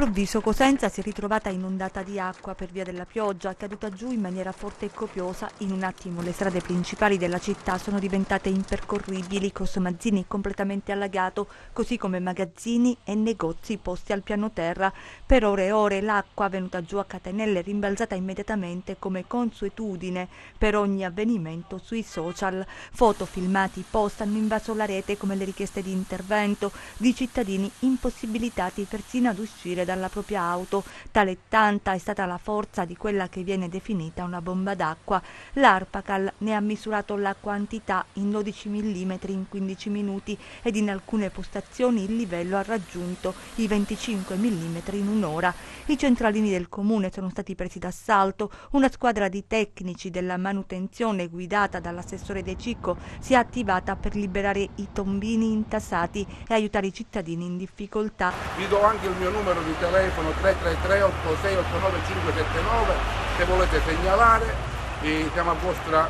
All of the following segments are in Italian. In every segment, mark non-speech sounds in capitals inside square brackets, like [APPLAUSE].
All'improvviso Cosenza si è ritrovata inondata di acqua per via della pioggia, caduta giù in maniera forte e copiosa. In un attimo le strade principali della città sono diventate impercorribili, Corso Mazzini completamente allagato, così come magazzini e negozi posti al piano terra. Per ore e ore l'acqua, venuta giù a catenelle, rimbalzata immediatamente come consuetudine per ogni avvenimento sui social. Foto, filmati, post hanno invaso la rete come le richieste di intervento di cittadini impossibilitati persino ad uscire dalla propria auto, tale tanta è stata la forza di quella che viene definita una bomba d'acqua. L'Arpacal ne ha misurato la quantità in 12 mm in 15 minuti ed in alcune postazioni il livello ha raggiunto i 25 mm in un'ora. I centralini del comune sono stati presi d'assalto, una squadra di tecnici della manutenzione guidata dall'assessore De Cicco si è attivata per liberare i tombini intasati e aiutare i cittadini in difficoltà. Vi do anche il mio numero di di telefono 333 8689 579 se volete segnalare, siamo a vostra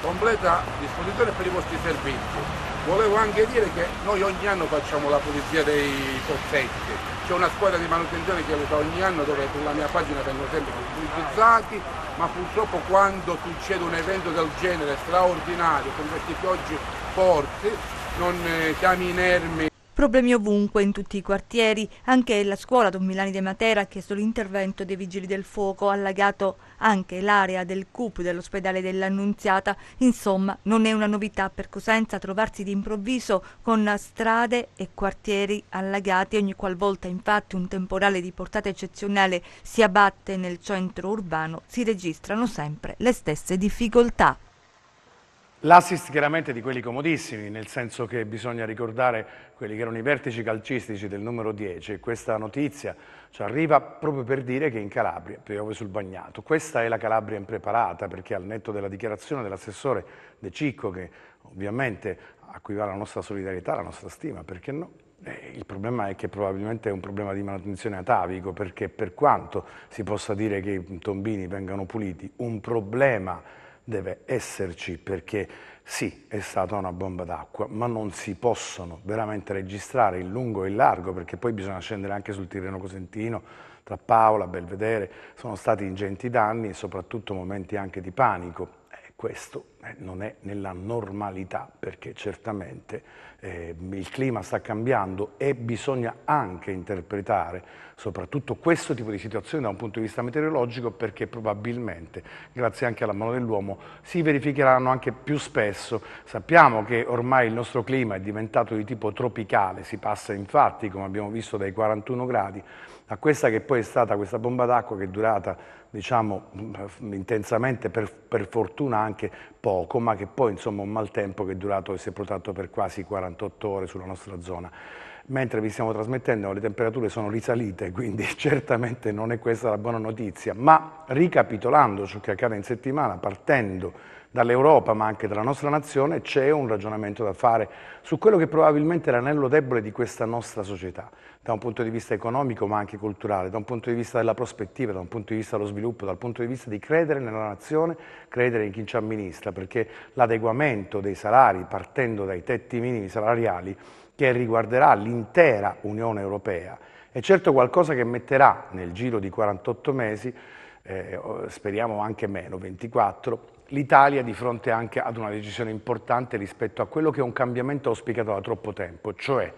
completa disposizione per i vostri servizi. Volevo anche dire che noi ogni anno facciamo la pulizia dei pozzetti, c'è una squadra di manutenzione che lo fa ogni anno dove sulla mia pagina vengono sempre pubblicizzati, ma purtroppo quando succede un evento del genere straordinario, con questi pioggi forti, non eh, siamo inermi. Problemi ovunque, in tutti i quartieri, anche la scuola Don Milani de Matera ha chiesto l'intervento dei vigili del fuoco, ha allagato anche l'area del CUP dell'ospedale dell'Annunziata. Insomma, non è una novità per Cosenza trovarsi d'improvviso con strade e quartieri allagati ogni qualvolta infatti un temporale di portata eccezionale si abbatte nel centro urbano, si registrano sempre le stesse difficoltà. L'assist chiaramente di quelli comodissimi, nel senso che bisogna ricordare quelli che erano i vertici calcistici del numero 10 questa notizia ci arriva proprio per dire che in Calabria piove sul bagnato. Questa è la Calabria impreparata perché al netto della dichiarazione dell'assessore De Cicco, che ovviamente a cui va la nostra solidarietà, la nostra stima, perché no? Eh, il problema è che probabilmente è un problema di manutenzione atavico, perché per quanto si possa dire che i tombini vengano puliti, un problema deve esserci perché sì, è stata una bomba d'acqua, ma non si possono veramente registrare in lungo e in largo perché poi bisogna scendere anche sul Tirreno Cosentino, tra Paola, Belvedere, sono stati ingenti danni e soprattutto momenti anche di panico. E eh, questo eh, non è nella normalità perché certamente eh, il clima sta cambiando e bisogna anche interpretare soprattutto questo tipo di situazione da un punto di vista meteorologico perché probabilmente grazie anche alla mano dell'uomo si verificheranno anche più spesso. Sappiamo che ormai il nostro clima è diventato di tipo tropicale, si passa infatti come abbiamo visto dai 41 gradi a questa che poi è stata questa bomba d'acqua che è durata diciamo mm, intensamente per, per fortuna anche poco poco, ma che poi insomma un maltempo che è durato e si è protratto per quasi 48 ore sulla nostra zona. Mentre vi stiamo trasmettendo le temperature sono risalite, quindi [LAUGHS] certamente non è questa la buona notizia, ma ricapitolando ciò che accade in settimana, partendo dall'Europa ma anche dalla nostra nazione, c'è un ragionamento da fare su quello che probabilmente è l'anello debole di questa nostra società, da un punto di vista economico ma anche culturale, da un punto di vista della prospettiva, da un punto di vista dello sviluppo, dal punto di vista di credere nella nazione, credere in chi ci amministra, perché l'adeguamento dei salari partendo dai tetti minimi salariali che riguarderà l'intera Unione Europea è certo qualcosa che metterà nel giro di 48 mesi, eh, speriamo anche meno, 24, l'Italia di fronte anche ad una decisione importante rispetto a quello che è un cambiamento auspicato da troppo tempo, cioè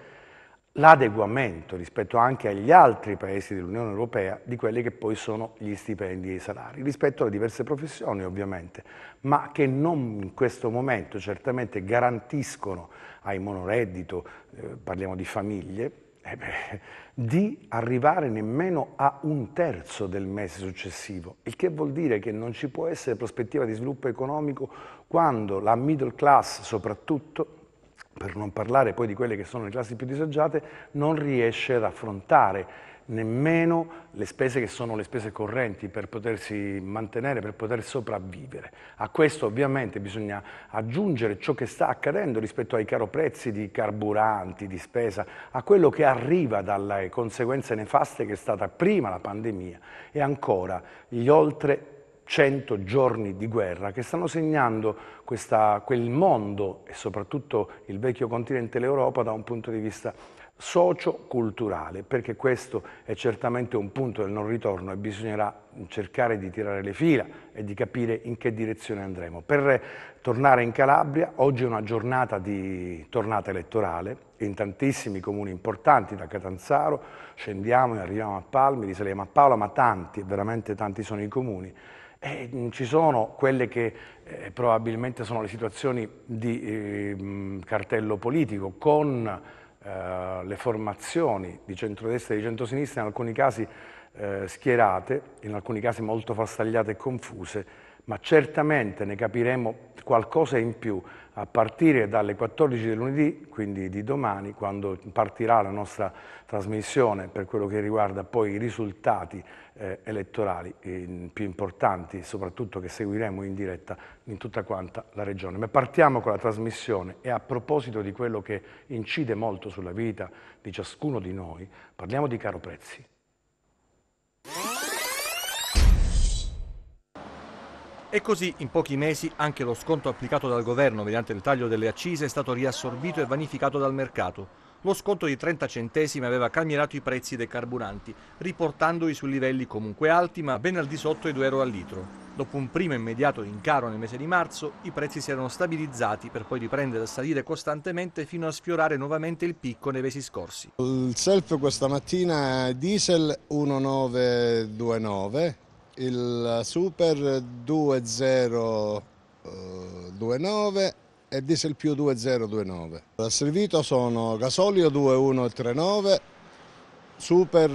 l'adeguamento rispetto anche agli altri paesi dell'Unione Europea di quelli che poi sono gli stipendi e i salari, rispetto alle diverse professioni ovviamente, ma che non in questo momento certamente garantiscono ai monoreddito, eh, parliamo di famiglie, eh beh, di arrivare nemmeno a un terzo del mese successivo, il che vuol dire che non ci può essere prospettiva di sviluppo economico quando la middle class soprattutto per non parlare poi di quelle che sono le classi più disagiate, non riesce ad affrontare nemmeno le spese che sono le spese correnti per potersi mantenere, per poter sopravvivere. A questo ovviamente bisogna aggiungere ciò che sta accadendo rispetto ai caro prezzi di carburanti, di spesa, a quello che arriva dalle conseguenze nefaste che è stata prima la pandemia e ancora gli oltre 100 giorni di guerra che stanno segnando questa, quel mondo e soprattutto il vecchio continente, l'Europa, da un punto di vista socioculturale, perché questo è certamente un punto del non ritorno e bisognerà cercare di tirare le fila e di capire in che direzione andremo. Per tornare in Calabria, oggi è una giornata di tornata elettorale in tantissimi comuni importanti, da Catanzaro scendiamo e arriviamo a Palmi, risaliamo a Paola, ma tanti, veramente tanti sono i comuni. E mm, ci sono quelle che eh, probabilmente sono le situazioni di eh, cartello politico con eh, le formazioni di centrodestra e di centrosinistra, in alcuni casi eh, schierate, in alcuni casi molto frastagliate e confuse, ma certamente ne capiremo qualcosa in più a partire dalle 14 del lunedì, quindi di domani, quando partirà la nostra trasmissione per quello che riguarda poi i risultati eh, elettorali in, eh, più importanti, soprattutto che seguiremo in diretta in tutta quanta la regione. Ma partiamo con la trasmissione e a proposito di quello che incide molto sulla vita di ciascuno di noi, parliamo di caro prezzi. E così in pochi mesi anche lo sconto applicato dal governo mediante il taglio delle accise è stato riassorbito e vanificato dal mercato. Lo sconto di 30 centesimi aveva calmierato i prezzi dei carburanti, riportandoli su livelli comunque alti ma ben al di sotto i 2 euro al litro. Dopo un primo immediato rincaro nel mese di marzo, i prezzi si erano stabilizzati per poi riprendere a salire costantemente fino a sfiorare nuovamente il picco nei mesi scorsi. Il self questa mattina diesel 1,929 il Super 2029 eh, e diesel più 2029. A servito sono gasolio 2139, Super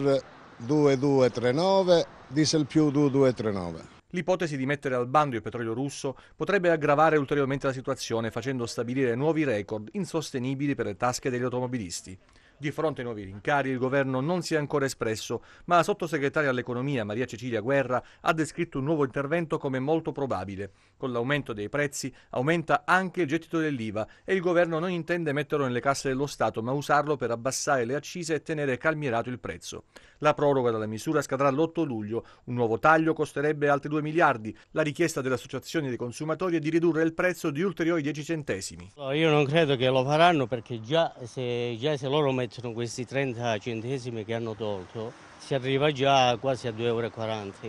2239, diesel più 2239. L'ipotesi di mettere al bando il petrolio russo potrebbe aggravare ulteriormente la situazione facendo stabilire nuovi record insostenibili per le tasche degli automobilisti. Di fronte ai nuovi rincari il governo non si è ancora espresso, ma la sottosegretaria all'economia Maria Cecilia Guerra ha descritto un nuovo intervento come molto probabile. Con l'aumento dei prezzi aumenta anche il gettito dell'IVA e il governo non intende metterlo nelle casse dello Stato, ma usarlo per abbassare le accise e tenere calmierato il prezzo. La proroga della misura scadrà l'8 luglio, un nuovo taglio costerebbe altri 2 miliardi. La richiesta dell'Associazione dei consumatori è di ridurre il prezzo di ulteriori 10 centesimi. Io non credo che lo faranno perché già se, già se loro mettono sono questi 30 centesimi che hanno tolto, si arriva già quasi a 2,40 euro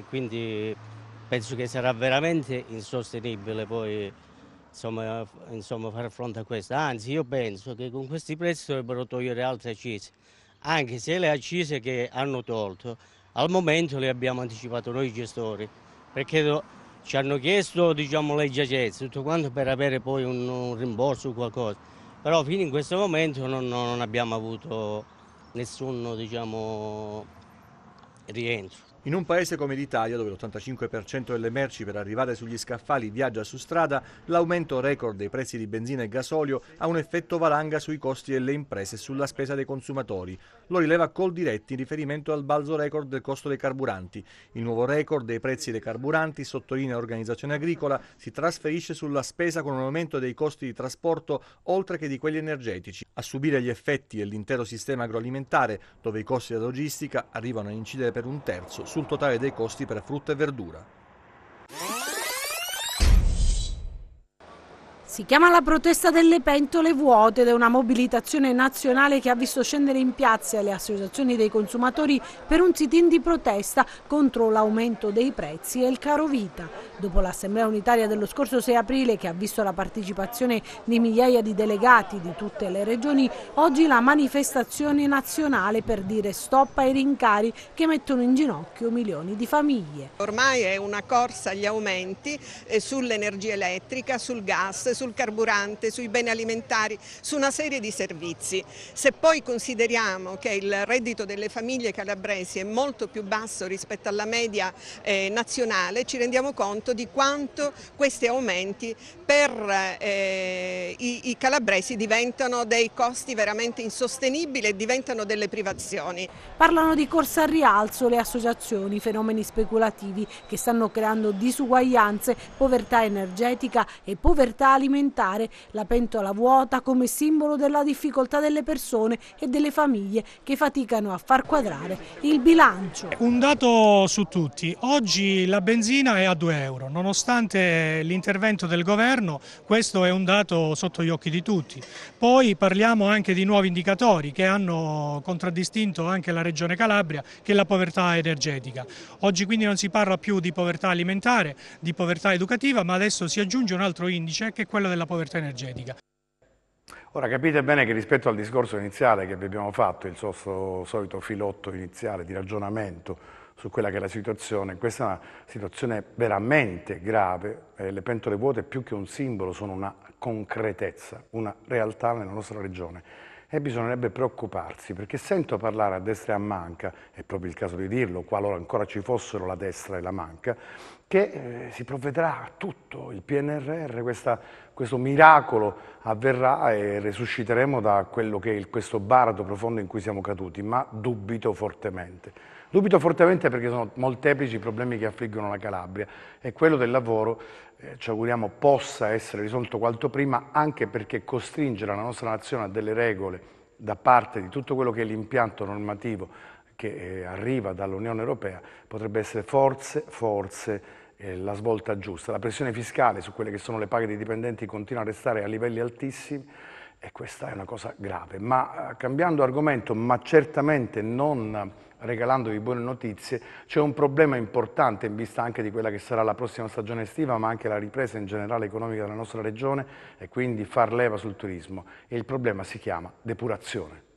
quindi penso che sarà veramente insostenibile poi insomma, insomma, fare fronte a questo. Anzi io penso che con questi prezzi dovrebbero togliere altre accise, anche se le accise che hanno tolto al momento le abbiamo anticipate noi gestori, perché ci hanno chiesto diciamo, le giacenze, tutto quanto per avere poi un, un rimborso o qualcosa però fino in questo momento non, non abbiamo avuto nessun diciamo, rientro. In un paese come l'Italia, dove l'85% delle merci per arrivare sugli scaffali viaggia su strada, l'aumento record dei prezzi di benzina e gasolio ha un effetto valanga sui costi delle imprese e sulla spesa dei consumatori. Lo rileva Coldiretti in riferimento al balzo record del costo dei carburanti. Il nuovo record dei prezzi dei carburanti, sottolinea l'organizzazione agricola, si trasferisce sulla spesa con un aumento dei costi di trasporto oltre che di quelli energetici. A subire gli effetti è l'intero sistema agroalimentare, dove i costi della logistica arrivano a incidere per un terzo sul totale dei costi per frutta e verdura, Si chiama la protesta delle pentole vuote ed è una mobilitazione nazionale che ha visto scendere in piazza le associazioni dei consumatori per un sit-in di protesta contro l'aumento dei prezzi e il caro vita. Dopo l'Assemblea Unitaria dello scorso 6 aprile che ha visto la partecipazione di migliaia di delegati di tutte le regioni, oggi la manifestazione nazionale per dire stop ai rincari che mettono in ginocchio milioni di famiglie. Ormai è una corsa agli aumenti eh, sull'energia elettrica, sul gas, sul carburante, sui beni alimentari, su una serie di servizi. Se poi consideriamo che il reddito delle famiglie calabresi è molto più basso rispetto alla media eh, nazionale, ci rendiamo conto di quanto questi aumenti per eh, i, i calabresi diventano dei costi veramente insostenibili e diventano delle privazioni. Parlano di corsa al rialzo le associazioni, fenomeni speculativi che stanno creando disuguaglianze, povertà energetica e povertà alimentare alimentare, la pentola vuota come simbolo della difficoltà delle persone e delle famiglie che faticano a far quadrare il bilancio. Un dato su tutti, oggi la benzina è a 2 euro, nonostante l'intervento del governo questo è un dato sotto gli occhi di tutti. Poi parliamo anche di nuovi indicatori che hanno contraddistinto anche la regione Calabria che è la povertà energetica. Oggi quindi non si parla più di povertà alimentare, di povertà educativa ma adesso si aggiunge un altro indice che è quello quello della povertà energetica. Ora capite bene che rispetto al discorso iniziale che vi abbiamo fatto, il nostro solito filotto iniziale di ragionamento su quella che è la situazione, questa è una situazione veramente grave, eh, le pentole vuote più che un simbolo sono una concretezza, una realtà nella nostra regione e bisognerebbe preoccuparsi perché sento parlare a destra e a manca, è proprio il caso di dirlo, qualora ancora ci fossero la destra e la manca, che eh, si provvederà a tutto, il PNRR, questa questo miracolo avverrà e risusciteremo da quello che è questo baratro profondo in cui siamo caduti, ma dubito fortemente. Dubito fortemente perché sono molteplici i problemi che affliggono la Calabria e quello del lavoro eh, ci auguriamo possa essere risolto quanto prima anche perché costringere la nostra nazione a delle regole da parte di tutto quello che è l'impianto normativo che eh, arriva dall'Unione Europea potrebbe essere forse, forse la svolta giusta. La pressione fiscale su quelle che sono le paghe dei dipendenti continua a restare a livelli altissimi e questa è una cosa grave. Ma eh, cambiando argomento, ma certamente non regalandovi buone notizie, c'è un problema importante in vista anche di quella che sarà la prossima stagione estiva, ma anche la ripresa in generale economica della nostra regione e quindi far leva sul turismo. E il problema si chiama depurazione.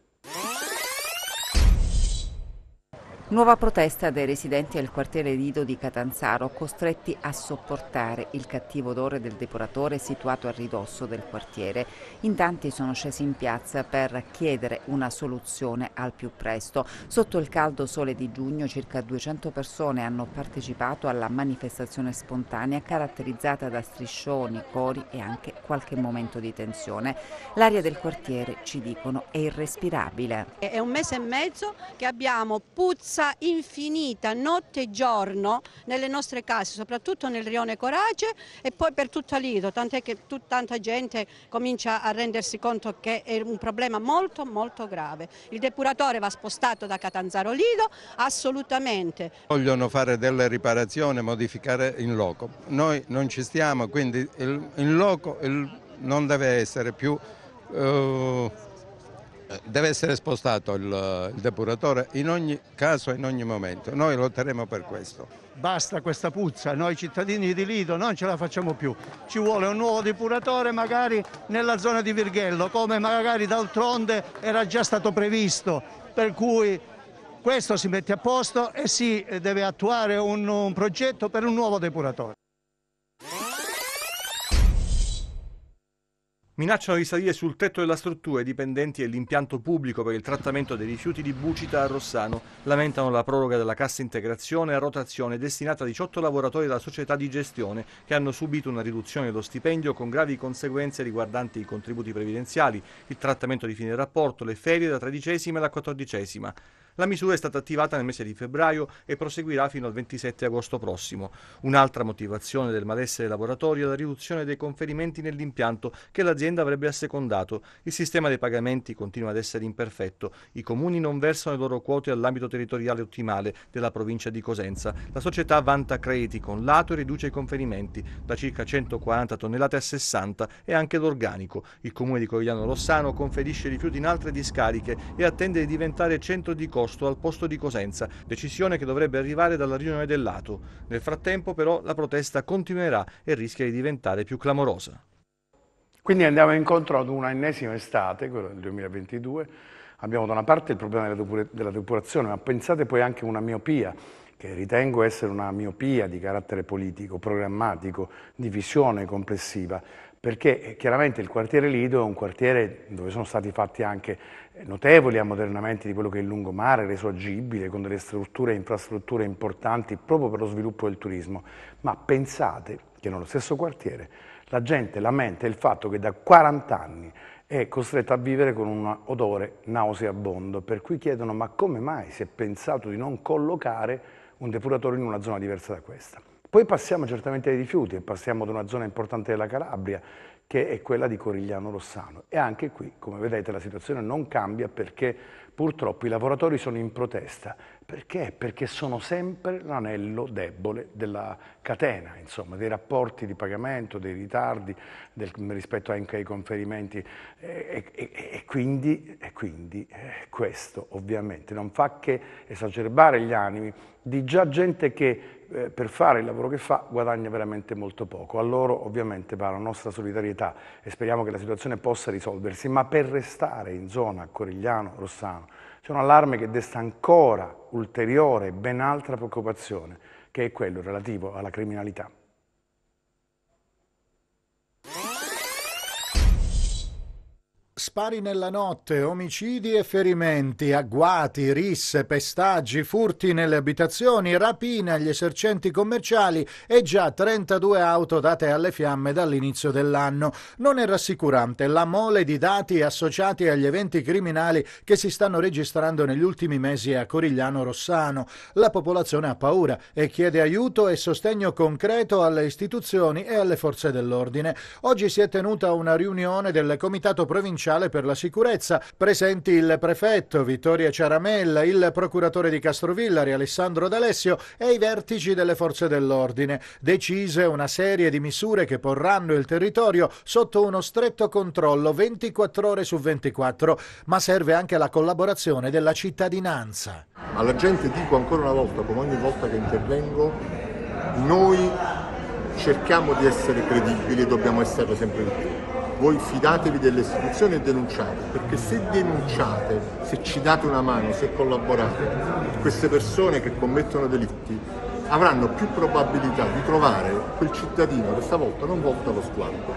Nuova protesta dei residenti al quartiere Lido di Catanzaro, costretti a sopportare il cattivo odore del depuratore situato a ridosso del quartiere. In tanti sono scesi in piazza per chiedere una soluzione al più presto. Sotto il caldo sole di giugno circa 200 persone hanno partecipato alla manifestazione spontanea caratterizzata da striscioni, cori e anche qualche momento di tensione. L'aria del quartiere, ci dicono, è irrespirabile. È un mese e mezzo che abbiamo puzza corsa infinita notte e giorno nelle nostre case, soprattutto nel rione Corace e poi per tutta Lido, tant'è che tut, tanta gente comincia a rendersi conto che è un problema molto molto grave. Il depuratore va spostato da Catanzaro Lido assolutamente. Vogliono fare delle riparazioni, modificare in loco. Noi non ci stiamo, quindi il, in loco il, non deve essere più... Uh, eh, deve essere spostato il, il, depuratore in ogni caso, e in ogni momento. Noi lotteremo per questo. Basta questa puzza, noi cittadini di Lido non ce la facciamo più. Ci vuole un nuovo depuratore magari nella zona di Virghello, come magari d'altronde era già stato previsto. Per cui questo si mette a posto e si eh, deve attuare un, un progetto per un nuovo depuratore. Minacciano di salire sul tetto della struttura i dipendenti e l'impianto pubblico per il trattamento dei rifiuti di Bucita a Rossano. Lamentano la proroga della cassa integrazione a rotazione destinata a 18 lavoratori della società di gestione che hanno subito una riduzione dello stipendio con gravi conseguenze riguardanti i contributi previdenziali, il trattamento di fine rapporto, le ferie da tredicesima e da quattordicesima. La misura è stata attivata nel mese di febbraio e proseguirà fino al 27 agosto prossimo. Un'altra motivazione del malessere laboratorio è la riduzione dei conferimenti nell'impianto che l'azienda avrebbe assecondato. Il sistema dei pagamenti continua ad essere imperfetto. I comuni non versano le loro quote all'ambito territoriale ottimale della provincia di Cosenza. La società vanta crediti con lato e riduce i conferimenti da circa 140 tonnellate a 60 e anche l'organico. Il comune di Cogliano Rossano conferisce rifiuti in altre discariche e attende di diventare centro di costo Agosto al posto di Cosenza, decisione che dovrebbe arrivare dalla riunione del Nel frattempo però la protesta continuerà e rischia di diventare più clamorosa. Quindi andiamo incontro ad una ennesima estate, quella del 2022. Abbiamo da una parte il problema della depurazione, ma pensate poi anche una miopia che ritengo essere una miopia di carattere politico, programmatico, di visione complessiva, perché eh, chiaramente il quartiere Lido è un quartiere dove sono stati fatti anche eh, notevoli ammodernamenti di quello che è il lungomare, reso agibile, con delle strutture e infrastrutture importanti proprio per lo sviluppo del turismo. Ma pensate che nello stesso quartiere la gente lamenta il fatto che da 40 anni è costretta a vivere con un odore nauseabondo, per cui chiedono ma come mai si è pensato di non collocare un depuratore in una zona diversa da questa? Poi passiamo certamente ai rifiuti e passiamo ad una zona importante della Calabria, che è quella di Corigliano Rossano. E anche qui, come vedete, la situazione non cambia perché purtroppo i lavoratori sono in protesta perché? Perché sono sempre l'anello debole della catena, insomma, dei rapporti di pagamento, dei ritardi, del, rispetto anche ai conferimenti e, e, e quindi, e quindi eh, questo ovviamente non fa che esacerbare gli animi di già gente che eh, per fare il lavoro che fa guadagna veramente molto poco. A loro ovviamente va la nostra solidarietà e speriamo che la situazione possa risolversi, ma per restare in zona Corigliano-Rossano c'è un allarme che desta ancora ulteriore, ben altra preoccupazione, che è quello relativo alla criminalità. Spari nella notte, omicidi e ferimenti, agguati, risse, pestaggi, furti nelle abitazioni, rapine agli esercenti commerciali e già 32 auto date alle fiamme dall'inizio dell'anno. Non è rassicurante la mole di dati associati agli eventi criminali che si stanno registrando negli ultimi mesi a Corigliano Rossano. La popolazione ha paura e chiede aiuto e sostegno concreto alle istituzioni e alle forze dell'ordine. Oggi si è tenuta una riunione del Comitato Provinciale provinciale per la sicurezza, presenti il prefetto Vittoria Ciaramella, il procuratore di Castrovillari Alessandro D'Alessio e i vertici delle forze dell'ordine. Decise una serie di misure che porranno il territorio sotto uno stretto controllo 24 ore su 24, ma serve anche la collaborazione della cittadinanza. Alla gente dico ancora una volta, come ogni volta che intervengo, noi cerchiamo di essere credibili e dobbiamo essere sempre di più voi fidatevi delle istituzioni e denunciate, perché se denunciate, se ci date una mano, se collaborate, queste persone che commettono delitti avranno più probabilità di trovare quel cittadino che stavolta non volta lo sguardo,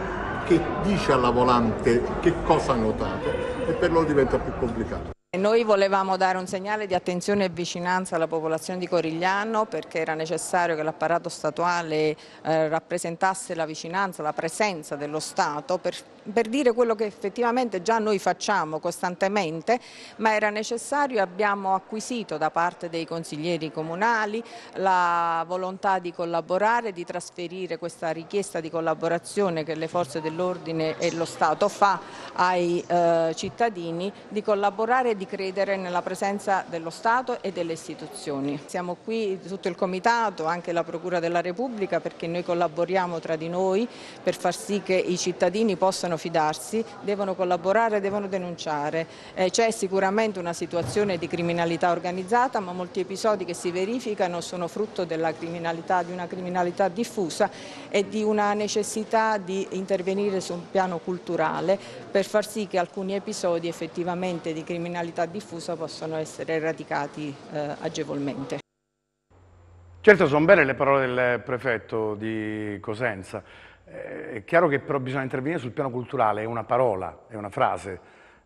che dice alla volante che cosa ha notato e per loro diventa più complicato. Noi volevamo dare un segnale di attenzione e vicinanza alla popolazione di Corigliano perché era necessario che l'apparato statuale eh, rappresentasse la vicinanza, la presenza dello Stato per per dire quello che effettivamente già noi facciamo costantemente, ma era necessario, abbiamo acquisito da parte dei consiglieri comunali la volontà di collaborare, di trasferire questa richiesta di collaborazione che le forze dell'ordine e lo Stato fa ai eh, cittadini, di collaborare e di credere nella presenza dello Stato e delle istituzioni. Siamo qui tutto il Comitato, anche la Procura della Repubblica perché noi collaboriamo tra di noi per far sì che i cittadini possano fidarsi, devono collaborare, devono denunciare. Eh, C'è sicuramente una situazione di criminalità organizzata, ma molti episodi che si verificano sono frutto della criminalità, di una criminalità diffusa e di una necessità di intervenire su un piano culturale per far sì che alcuni episodi effettivamente di criminalità diffusa possano essere eradicati eh, agevolmente. Certo sono belle le parole del prefetto di Cosenza. Eh, è chiaro che però bisogna intervenire sul piano culturale, è una parola, è una frase.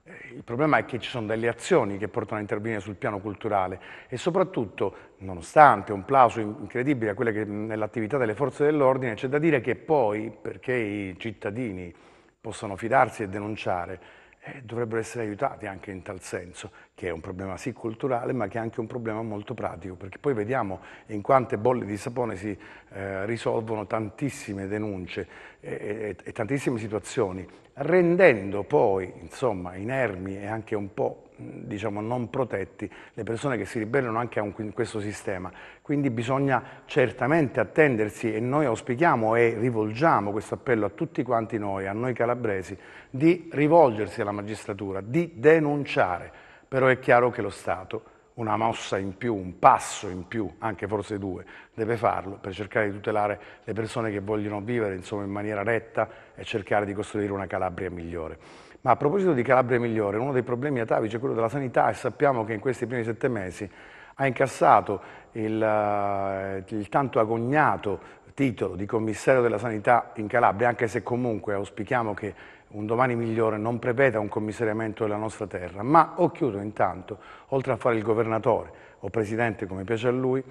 Eh, il problema è che ci sono delle azioni che portano a intervenire sul piano culturale e soprattutto, nonostante un plauso incredibile a quella che nell'attività delle forze dell'ordine, c'è da dire che poi, perché i cittadini possano fidarsi e denunciare, eh, dovrebbero essere aiutati anche in tal senso che è un problema sì culturale ma che è anche un problema molto pratico perché poi vediamo in quante bolle di sapone si eh, risolvono tantissime denunce e, e, e, tantissime situazioni rendendo poi insomma inermi e anche un po' diciamo non protetti le persone che si ribellano anche a un, questo sistema quindi bisogna certamente attendersi e noi auspichiamo e rivolgiamo questo appello a tutti quanti noi, a noi calabresi di rivolgersi alla magistratura, di denunciare però è chiaro che lo Stato una mossa in più, un passo in più, anche forse due, deve farlo per cercare di tutelare le persone che vogliono vivere insomma, in maniera retta e cercare di costruire una Calabria migliore. Ma a proposito di Calabria migliore, uno dei problemi atavici è quello della sanità e sappiamo che in questi primi sette mesi ha incassato il, eh, il tanto agognato titolo di commissario della sanità in Calabria, anche se comunque auspichiamo che un domani migliore non preveda un commissariamento della nostra terra, ma ho chiuso intanto, oltre a fare il governatore o presidente come piace a lui,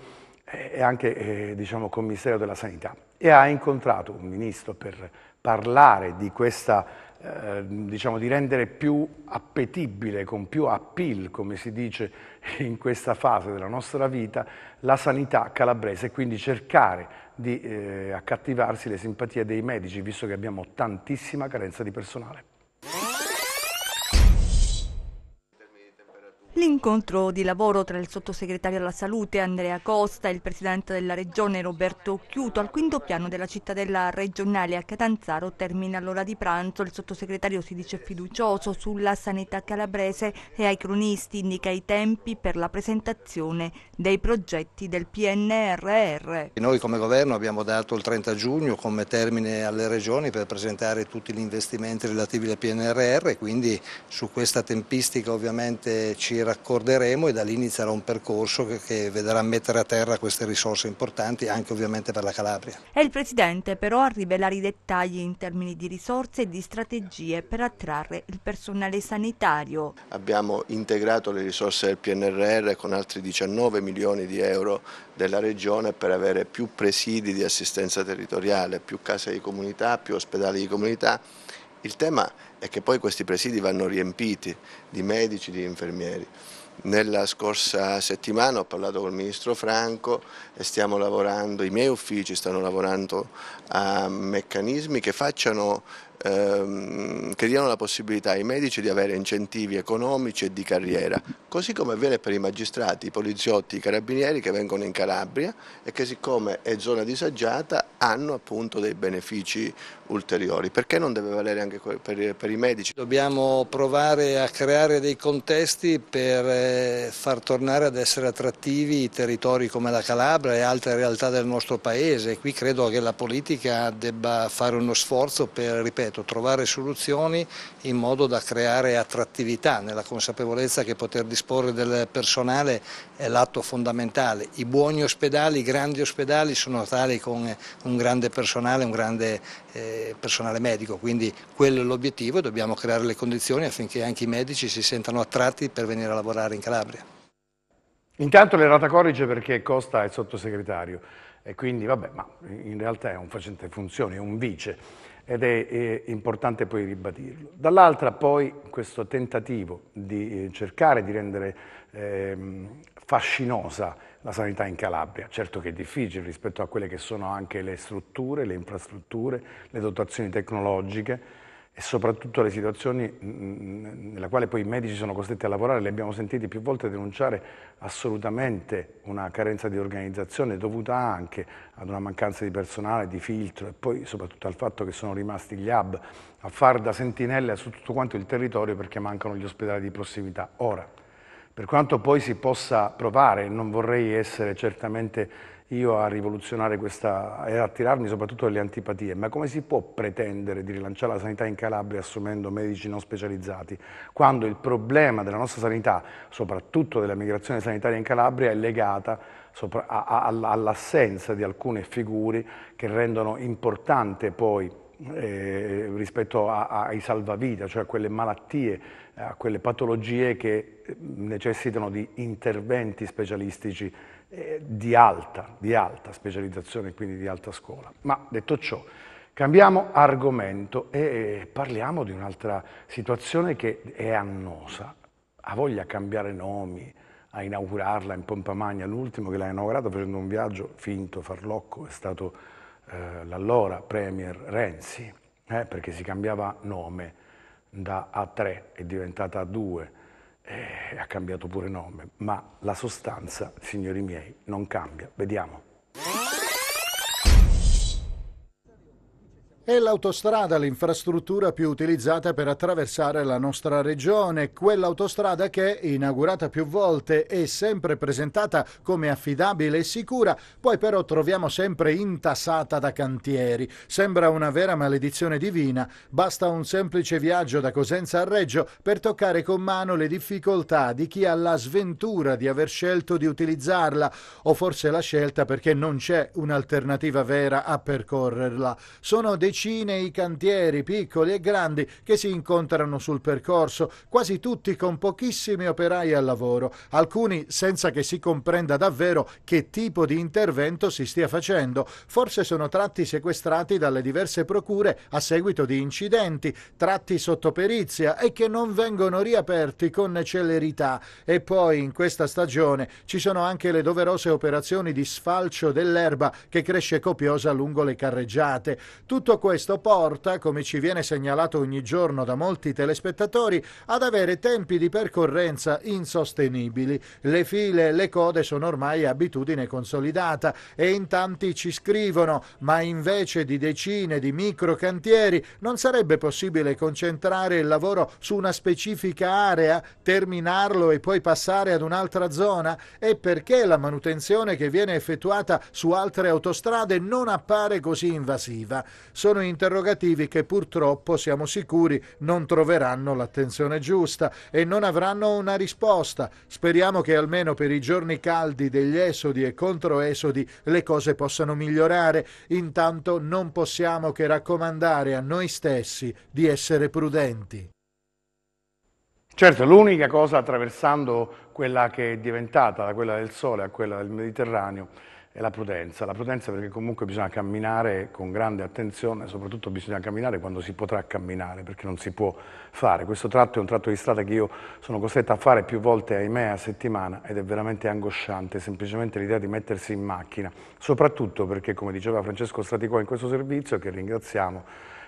eh, è anche eh, diciamo, commissario della sanità e ha incontrato un ministro per parlare di questa eh, diciamo, di rendere più appetibile, con più appeal, come si dice [LAUGHS] in questa fase della nostra vita, la sanità calabrese e quindi cercare di eh, accattivarsi le simpatie dei medici, visto che abbiamo tantissima carenza di personale. L'incontro di lavoro tra il sottosegretario alla salute Andrea Costa e il presidente della regione Roberto Chiuto al quinto piano della cittadella regionale a Catanzaro termina all'ora di pranzo. Il sottosegretario si dice fiducioso sulla sanità calabrese e ai cronisti indica i tempi per la presentazione dei progetti del PNRR. Noi come governo abbiamo dato il 30 giugno come termine alle regioni per presentare tutti gli investimenti relativi al PNRR, quindi su questa tempistica ovviamente ci raccorderemo e da lì inizierà un percorso che, che vedrà mettere a terra queste risorse importanti anche ovviamente per la Calabria. È il Presidente però a rivelare i dettagli in termini di risorse e di strategie per attrarre il personale sanitario. Abbiamo integrato le risorse del PNRR con altri 19 milioni di euro della Regione per avere più presidi di assistenza territoriale, più case di comunità, più ospedali di comunità il tema è che poi questi presidi vanno riempiti di medici, di infermieri. Nella scorsa settimana ho parlato col Ministro Franco e stiamo lavorando, i miei uffici stanno lavorando a meccanismi che facciano ehm, che diano la possibilità ai medici di avere incentivi economici e di carriera, così come avviene per i magistrati, i poliziotti, i carabinieri che vengono in Calabria e che siccome è zona disagiata hanno appunto dei benefici ulteriori. Perché non deve valere anche per, per i medici? Dobbiamo provare a creare dei contesti per eh, far tornare ad essere attrattivi i territori come la Calabria e altre realtà del nostro paese. Qui credo che la politica debba fare uno sforzo per, ripeto, trovare soluzioni in modo da creare attrattività nella consapevolezza che poter disporre del personale è l'atto fondamentale. I buoni ospedali, i grandi ospedali sono tali con un grande personale, un grande eh, eh, personale medico, quindi quello è l'obiettivo e dobbiamo creare le condizioni affinché anche i medici si sentano attratti per venire a lavorare in Calabria. Intanto l'errata corrige perché Costa è sottosegretario e quindi vabbè, ma in realtà è un facente funzione, è un vice ed è, è importante poi ribadirlo. Dall'altra poi questo tentativo di eh, cercare di rendere eh, fascinosa la sanità in Calabria. Certo che è difficile rispetto a quelle che sono anche le strutture, le infrastrutture, le dotazioni tecnologiche e soprattutto le situazioni mm, mm, nella quale poi i medici sono costretti a lavorare, le abbiamo sentiti più volte denunciare assolutamente una carenza di organizzazione dovuta anche ad una mancanza di personale, di filtro e poi soprattutto al fatto che sono rimasti gli hub a far da sentinelle su tutto quanto il territorio perché mancano gli ospedali di prossimità. Ora, per quanto poi si possa provare, non vorrei essere certamente io a rivoluzionare questa e a tirarmi soprattutto delle antipatie, ma come si può pretendere di rilanciare la sanità in Calabria assumendo medici non specializzati, quando il problema della nostra sanità, soprattutto della migrazione sanitaria in Calabria, è legata all'assenza di alcune figure che rendono importante poi eh, rispetto a, a, ai salvavita, cioè a quelle malattie a quelle patologie che eh, necessitano di interventi specialistici eh, di, alta, di alta specializzazione, quindi di alta scuola. Ma detto ciò, cambiamo argomento e parliamo di un'altra situazione che è annosa, ha voglia di cambiare nomi, a inaugurarla in pompa magna, l'ultimo che l'ha inaugurata facendo un viaggio finto, farlocco, è stato eh, l'allora Premier Renzi, eh, perché si cambiava nome da A3 è diventata A2 e eh, ha cambiato pure nome, ma la sostanza, signori miei, non cambia. Vediamo. È l'autostrada l'infrastruttura più utilizzata per attraversare la nostra regione, quell'autostrada che, inaugurata più volte e sempre presentata come affidabile e sicura, poi però troviamo sempre intasata da cantieri. Sembra una vera maledizione divina, basta un semplice viaggio da Cosenza a Reggio per toccare con mano le difficoltà di chi ha la sventura di aver scelto di utilizzarla, o forse la scelta perché non c'è un'alternativa vera a percorrerla. Sono dei decine i cantieri, piccoli e grandi, che si incontrano sul percorso, quasi tutti con pochissimi operai al lavoro, alcuni senza che si comprenda davvero che tipo di intervento si stia facendo. Forse sono tratti sequestrati dalle diverse procure a seguito di incidenti, tratti sotto perizia e che non vengono riaperti con celerità. E poi in questa stagione ci sono anche le doverose operazioni di sfalcio dell'erba che cresce copiosa lungo le carreggiate. Tutto questo porta, come ci viene segnalato ogni giorno da molti telespettatori, ad avere tempi di percorrenza insostenibili. Le file e le code sono ormai abitudine consolidata e in tanti ci scrivono, ma invece di decine di microcantieri non sarebbe possibile concentrare il lavoro su una specifica area, terminarlo e poi passare ad un'altra zona? E perché la manutenzione che viene effettuata su altre autostrade non appare così invasiva? Sono sono interrogativi che purtroppo siamo sicuri non troveranno l'attenzione giusta e non avranno una risposta. Speriamo che almeno per i giorni caldi degli esodi e controesodi le cose possano migliorare. Intanto non possiamo che raccomandare a noi stessi di essere prudenti. Certo, l'unica cosa attraversando quella che è diventata da quella del Sole a quella del Mediterraneo è la prudenza. La prudenza perché comunque bisogna camminare con grande attenzione, soprattutto bisogna camminare quando si potrà camminare, perché non si può fare. Questo tratto è un tratto di strada che io sono costretto a fare più volte, ahimè, a settimana ed è veramente angosciante, semplicemente l'idea di mettersi in macchina, soprattutto perché, come diceva Francesco Straticò in questo servizio, che ringraziamo,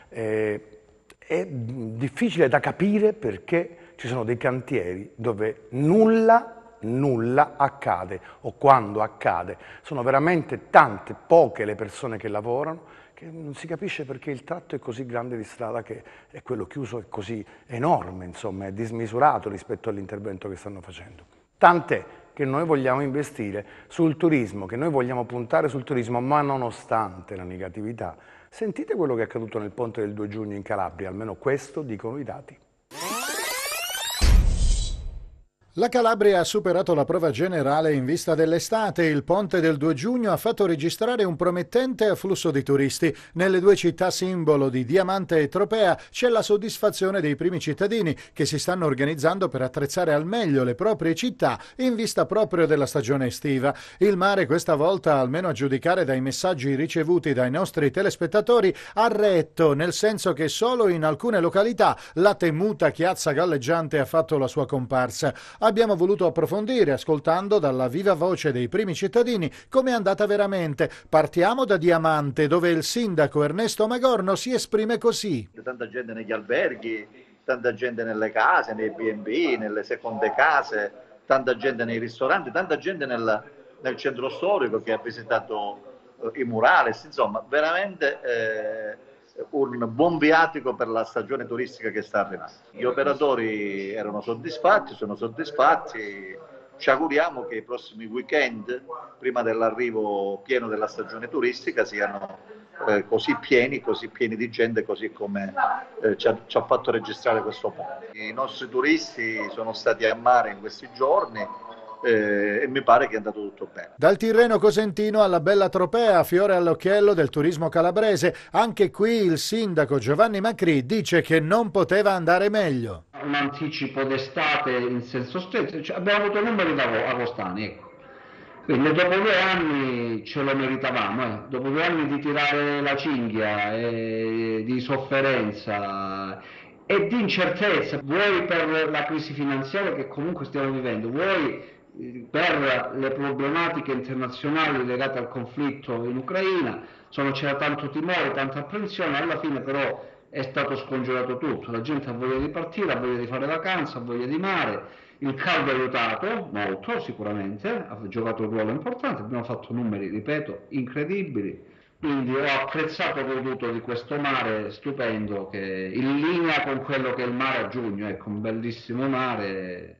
è, eh, è difficile da capire perché ci sono dei cantieri dove nulla nulla accade o quando accade. Sono veramente tante, poche le persone che lavorano che non si capisce perché il tratto è così grande di strada che è quello chiuso è così enorme, insomma, è dismisurato rispetto all'intervento che stanno facendo. Tant'è che noi vogliamo investire sul turismo, che noi vogliamo puntare sul turismo, ma nonostante la negatività, sentite quello che è accaduto nel ponte del 2 giugno in Calabria, almeno questo dicono i dati. La Calabria ha superato la prova generale in vista dell'estate. Il ponte del 2 giugno ha fatto registrare un promettente afflusso di turisti. Nelle due città simbolo di Diamante e Tropea c'è la soddisfazione dei primi cittadini che si stanno organizzando per attrezzare al meglio le proprie città in vista proprio della stagione estiva. Il mare questa volta, almeno a giudicare dai messaggi ricevuti dai nostri telespettatori, ha retto, nel senso che solo in alcune località la temuta chiazza galleggiante ha fatto la sua comparsa abbiamo voluto approfondire ascoltando dalla viva voce dei primi cittadini come è andata veramente. Partiamo da Diamante, dove il sindaco Ernesto Magorno si esprime così. tanta gente negli alberghi, tanta gente nelle case, nei B&B, nelle seconde case, tanta gente nei ristoranti, tanta gente nel, nel centro storico che ha visitato eh, i murales, insomma, veramente... Eh, un buon viatico per la stagione turistica che sta arrivando. Gli operatori erano soddisfatti, sono soddisfatti, ci auguriamo che i prossimi weekend, prima dell'arrivo pieno della stagione turistica, siano eh, così pieni, così pieni di gente, così come eh, ci, ha, ci, ha, fatto registrare questo ponte. I nostri turisti sono stati a mare in questi giorni, eh, e mi pare che è andato tutto bene. Dal Tirreno Cosentino alla Bella Tropea, fiore all'occhiello del turismo calabrese, anche qui il sindaco Giovanni Macri dice che non poteva andare meglio. Un anticipo d'estate in senso stretto, cioè, abbiamo avuto numeri da agostani, ecco. Quindi dopo due anni ce lo meritavamo, eh. dopo due anni di tirare la cinghia, eh, di sofferenza e di incertezza, vuoi per la crisi finanziaria che comunque stiamo vivendo, vuoi per le problematiche internazionali legate al conflitto in Ucraina, insomma, c'era tanto timore, tanta apprensione, alla fine però è stato scongiurato tutto, la gente ha voglia di partire, ha voglia di fare vacanza, ha voglia di mare, il caldo ha aiutato molto sicuramente, ha giocato un ruolo importante, abbiamo fatto numeri, ripeto, incredibili, quindi ho apprezzato e goduto di questo mare stupendo che in linea con quello che è il mare a giugno, ecco un bellissimo mare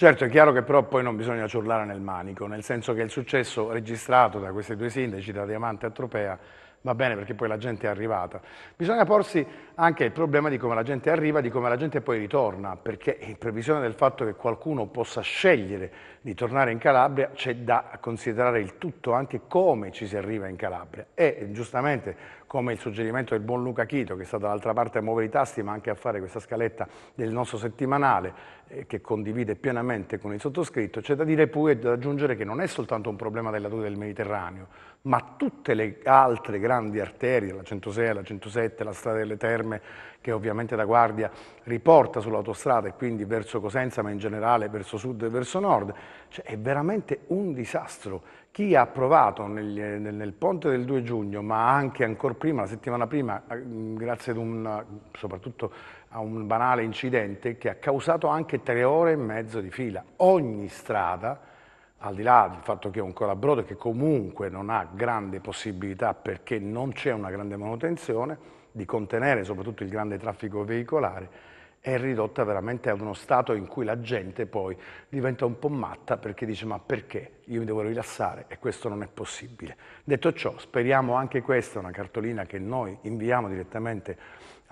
Certo, è chiaro che però poi non bisogna ciurlare nel manico, nel senso che il successo registrato da questi due sindaci, da Diamante a Tropea, va bene perché poi la gente è arrivata. Bisogna porsi anche il problema di come la gente arriva, di come la gente poi ritorna, perché in previsione del fatto che qualcuno possa scegliere di tornare in Calabria c'è da considerare il tutto, anche come ci si arriva in Calabria. E giustamente, come il suggerimento del buon Luca Chito, che è stato dall'altra parte a muovere i tasti, ma anche a fare questa scaletta del nostro settimanale, che condivide pienamente con il sottoscritto, c'è da dire pure e da aggiungere che non è soltanto un problema della tuta del Mediterraneo, ma tutte le altre grandi arterie, la 106, la 107, la strada delle Terme, che ovviamente da Guardia riporta sull'autostrada e quindi verso Cosenza, ma in generale verso sud e verso nord, cioè è veramente un disastro. Chi ha provato nel, nel, nel ponte del 2 giugno, ma anche ancora prima, la settimana prima, eh, grazie ad un soprattutto a un banale incidente che ha causato anche tre ore e mezzo di fila. Ogni strada, al di là del fatto che è un colabrodo che comunque non ha grande possibilità perché non c'è una grande manutenzione, di contenere soprattutto il grande traffico veicolare, è ridotta veramente ad uno stato in cui la gente poi diventa un po' matta perché dice ma perché io mi devo rilassare e questo non è possibile. Detto ciò, speriamo anche questa, una cartolina che noi inviamo direttamente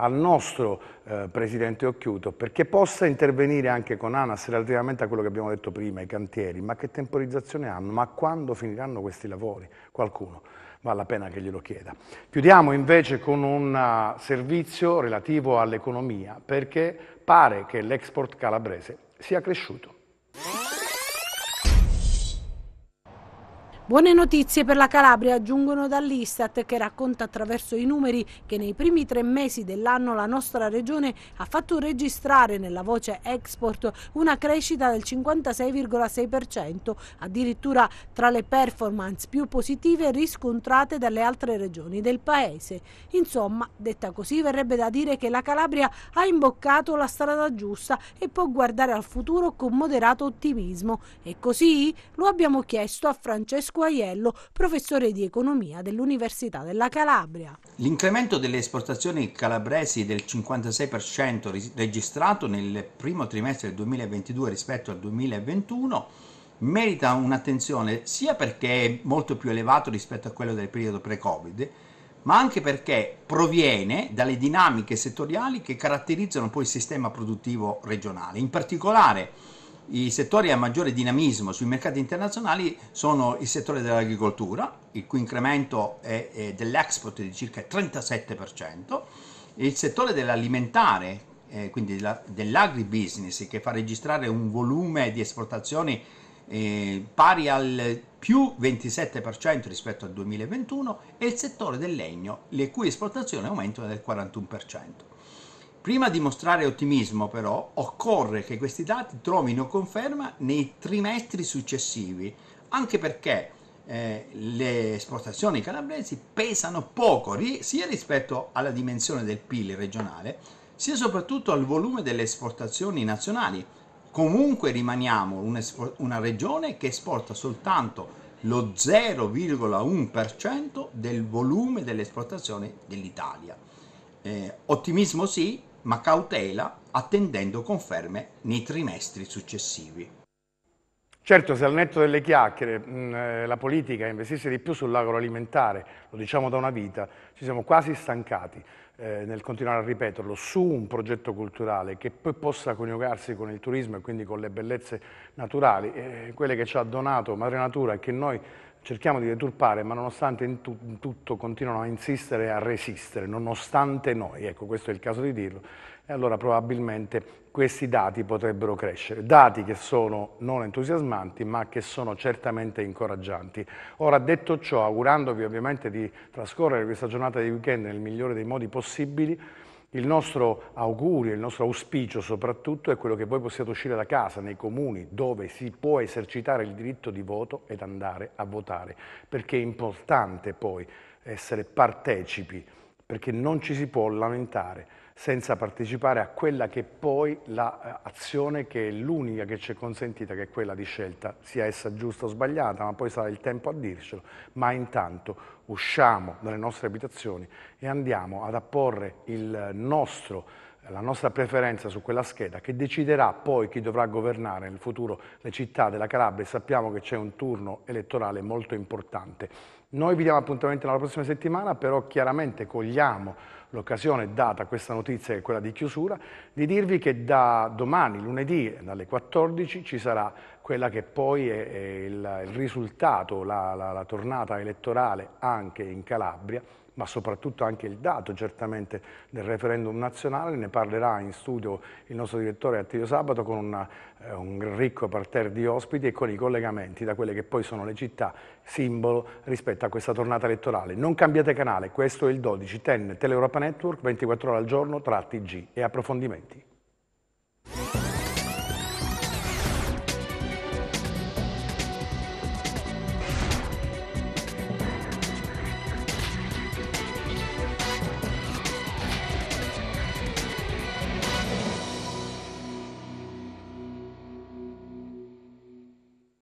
al nostro eh, Presidente Occhiuto perché possa intervenire anche con ANAS relativamente a quello che abbiamo detto prima, i cantieri, ma che temporizzazione hanno, ma quando finiranno questi lavori? Qualcuno vale la pena che glielo chieda. Chiudiamo invece con un eh, servizio relativo all'economia perché pare che l'export calabrese sia cresciuto. Buone notizie per la Calabria giungono dall'Istat che racconta attraverso i numeri che nei primi tre mesi dell'anno la nostra regione ha fatto registrare nella voce export una crescita del 56,6%, addirittura tra le performance più positive riscontrate dalle altre regioni del paese. Insomma, detta così verrebbe da dire che la Calabria ha imboccato la strada giusta e può guardare al futuro con moderato ottimismo. E così lo abbiamo chiesto a Francesco Squaiello, professore di economia dell'Università della Calabria. L'incremento delle esportazioni calabresi del 56% registrato nel primo trimestre del 2022 rispetto al 2021 merita un'attenzione sia perché è molto più elevato rispetto a quello del periodo pre-Covid, ma anche perché proviene dalle dinamiche settoriali che caratterizzano poi il sistema produttivo regionale. In particolare, i settori a maggiore dinamismo sui mercati internazionali sono il settore dell'agricoltura, il cui incremento è, è dell'export di circa il 37%, il settore dell'alimentare, eh, quindi la, dell'agribusiness, che fa registrare un volume di esportazioni eh, pari al più 27% rispetto al 2021, e il settore del legno, le cui esportazioni aumentano del 41%. Prima di mostrare ottimismo però occorre che questi dati trovino conferma nei trimestri successivi, anche perché eh, le esportazioni calabresi pesano poco ri sia rispetto alla dimensione del PIL regionale, sia soprattutto al volume delle esportazioni nazionali. Comunque rimaniamo una regione che esporta soltanto lo 0,1% del volume delle esportazioni dell'Italia. Eh, ottimismo sì, ma cautela attendendo conferme nei trimestri successivi. Certo, se al netto delle chiacchiere mm, eh, la politica investisse di più sull'agroalimentare, lo diciamo da una vita, ci siamo quasi stancati eh, nel continuare a ripeterlo, su un progetto culturale che poi possa coniugarsi con il turismo e quindi con le bellezze naturali, eh, quelle che ci ha donato Madre Natura e che noi cerchiamo di deturpare, ma nonostante in, tu, in tutto continuano a insistere e a resistere, nonostante noi, ecco questo è il caso di dirlo, e allora probabilmente questi dati potrebbero crescere, dati che sono non entusiasmanti ma che sono certamente incoraggianti. Ora detto ciò, augurandovi ovviamente di trascorrere questa giornata di weekend nel migliore dei modi possibili, il nostro augurio, il nostro auspicio soprattutto è quello che voi possiate uscire da casa nei comuni dove si può esercitare il diritto di voto ed andare a votare, perché è importante poi essere partecipi, perché non ci si può lamentare senza partecipare a quella che poi l'azione la eh, che è l'unica che ci è consentita, che è quella di scelta, sia essa giusta o sbagliata, ma poi sarà il tempo a dircelo, ma intanto usciamo dalle nostre abitazioni e andiamo ad apporre nostro, la nostra preferenza su quella scheda che deciderà poi chi dovrà governare nel futuro le città della Calabria e sappiamo che c'è un turno elettorale molto importante. Noi vi diamo appuntamento alla prossima settimana, però chiaramente cogliamo l'occasione data questa notizia che è quella di chiusura, di dirvi che da domani, lunedì, dalle 14 ci sarà quella che poi è, è il, il, risultato, la, la, la tornata elettorale anche in Calabria ma soprattutto anche il dato certamente del referendum nazionale, ne parlerà in studio il nostro direttore Attilio Sabato con una, eh, un ricco parterre di ospiti e con i collegamenti da quelle che poi sono le città simbolo rispetto a questa tornata elettorale. Non cambiate canale, questo è il 12, TEN, Teleuropa Network, 24 ore al giorno tra TG e approfondimenti.